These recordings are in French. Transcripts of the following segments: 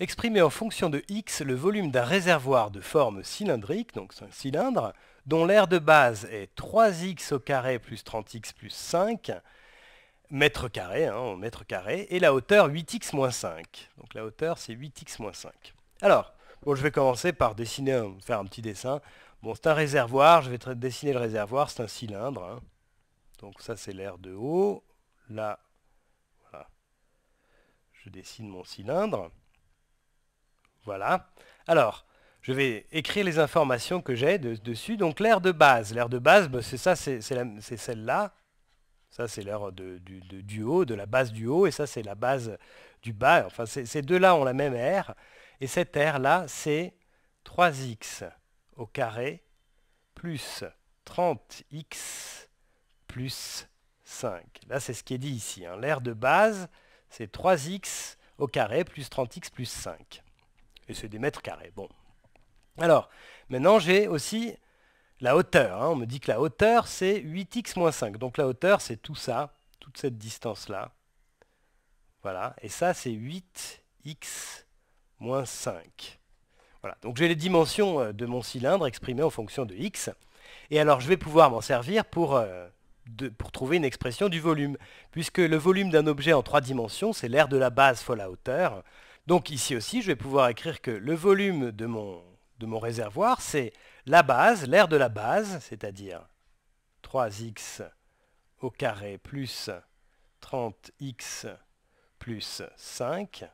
exprimer en fonction de x le volume d'un réservoir de forme cylindrique, donc c'est un cylindre, dont l'air de base est 3x au carré plus 30x plus 5, mètre carré, en hein, mètre carré, et la hauteur 8x moins 5. Donc la hauteur c'est 8x moins 5. Alors, bon, je vais commencer par dessiner, faire un petit dessin. Bon, c'est un réservoir, je vais dessiner le réservoir, c'est un cylindre. Hein. Donc ça c'est l'air de haut. Là, voilà. Je dessine mon cylindre. Voilà. Alors, je vais écrire les informations que j'ai dessus. Donc l'aire de base, L'air de base, bah, c'est ça, c'est celle-là. Ça, c'est l'aire du, haut, de la base du haut, et ça, c'est la base du bas. Enfin, ces deux-là ont la même aire. Et cette aire-là, c'est 3x au carré plus 30x plus 5. Là, c'est ce qui est dit ici. Hein. L'aire de base, c'est 3x au carré plus 30x plus 5. Et c'est des mètres carrés. Bon. Alors, maintenant j'ai aussi la hauteur. Hein. On me dit que la hauteur c'est 8x-5. moins Donc la hauteur c'est tout ça, toute cette distance-là. Voilà. Et ça c'est 8x-5. moins Voilà. Donc j'ai les dimensions euh, de mon cylindre exprimées en fonction de x. Et alors je vais pouvoir m'en servir pour, euh, pour, trouver une expression du volume. Puisque le volume d'un objet en trois dimensions, c'est l'aire de la base fois la hauteur. Donc ici aussi, je vais pouvoir écrire que le volume de mon, de mon réservoir, c'est la base, l'air de la base, c'est-à-dire 3x au carré plus 30x plus 5,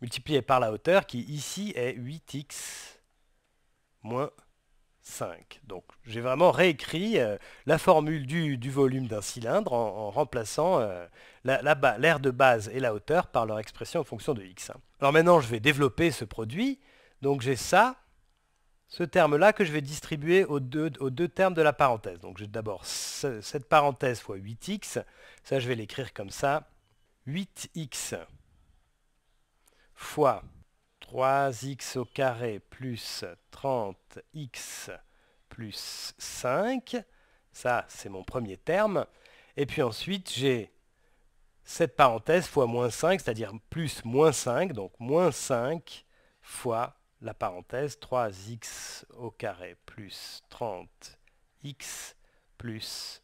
multiplié par la hauteur qui ici est 8x moins 5. 5. Donc j'ai vraiment réécrit euh, la formule du, volume d'un cylindre en, remplaçant euh, l'air de base et la hauteur par leur expression en fonction de x. Alors maintenant je vais développer ce produit. Donc j'ai ça, ce terme-là que je vais distribuer aux deux, deux termes de la parenthèse. Donc j'ai d'abord cette parenthèse fois 8x. Ça je vais l'écrire comme ça. 8x fois 3x au carré plus 30x plus 5. Ça, c'est mon premier terme. Et puis ensuite, j'ai cette parenthèse fois moins 5, c'est-à-dire plus moins 5, donc moins 5 fois la parenthèse 3x au carré plus 30x plus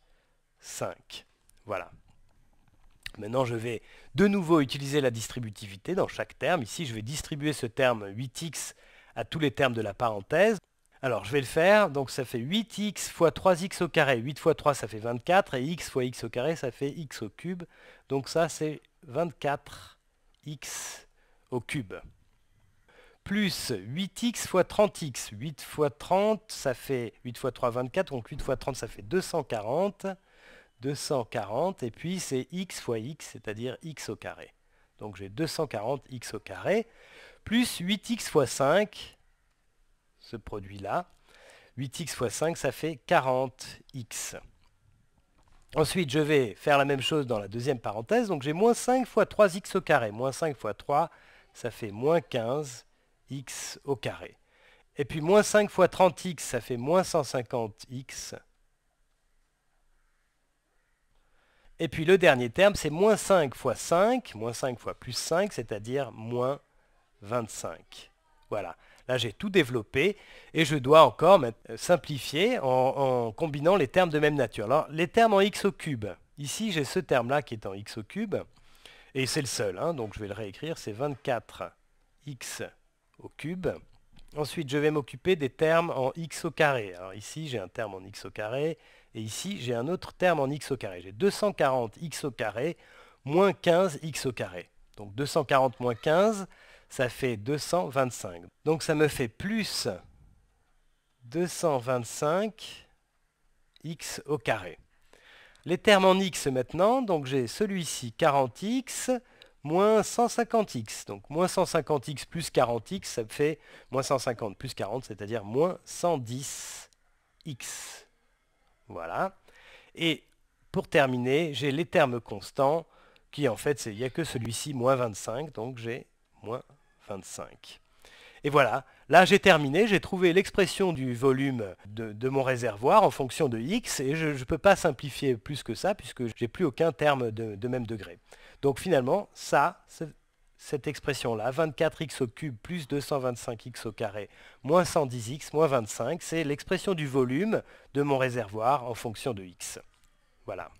5. Voilà. Maintenant, je vais de nouveau utiliser la distributivité dans chaque terme. Ici, je vais distribuer ce terme 8x à tous les termes de la parenthèse. Alors, je vais le faire. Donc, ça fait 8x fois 3x au carré. 8 fois 3, ça fait 24. Et x fois x au carré, ça fait x au cube. Donc, ça, c'est 24x au cube. Plus 8x fois 30x. 8 fois 30, ça fait 8 fois 3, 24. Donc, 8 fois 30, ça fait 240. 240, et puis c'est x fois x, c'est-à-dire x au carré. Donc j'ai 240x au carré, plus 8x fois 5, ce produit-là. 8x fois 5, ça fait 40x. Ensuite, je vais faire la même chose dans la deuxième parenthèse. Donc j'ai moins 5 fois 3x au carré. Moins 5 fois 3, ça fait moins 15x au carré. Et puis moins 5 fois 30x, ça fait moins 150x. Et puis le dernier terme, c'est moins 5 fois 5, moins 5 fois plus 5, c'est-à-dire moins 25. Voilà. Là, j'ai tout développé et je dois encore simplifier en, combinant les termes de même nature. Alors, les termes en x au cube. Ici, j'ai ce terme-là qui est en x au cube et c'est le seul. Hein, donc, je vais le réécrire. C'est 24x au cube. Ensuite, je vais m'occuper des termes en x au carré. Alors ici, j'ai un terme en x au carré. Et ici, j'ai un autre terme en x au carré. J'ai 240x au carré moins 15x au carré. Donc 240 moins 15, ça fait 225. Donc ça me fait plus 225x au carré. Les termes en x maintenant, donc j'ai celui-ci 40x moins 150x. Donc moins 150x plus 40x, ça me fait moins 150 plus 40, c'est-à-dire moins 110x. Voilà. Et pour terminer, j'ai les termes constants, qui en fait, il n'y a que celui-ci, moins 25, donc j'ai moins 25. Et voilà, là j'ai terminé, j'ai trouvé l'expression du volume de, mon réservoir en fonction de x, et je ne peux pas simplifier plus que ça, puisque j'ai plus aucun terme de, de même degré. Donc finalement, ça, cette expression-là, 24x au plus 225x au moins 110x moins 25, c'est l'expression du volume de mon réservoir en fonction de x. Voilà.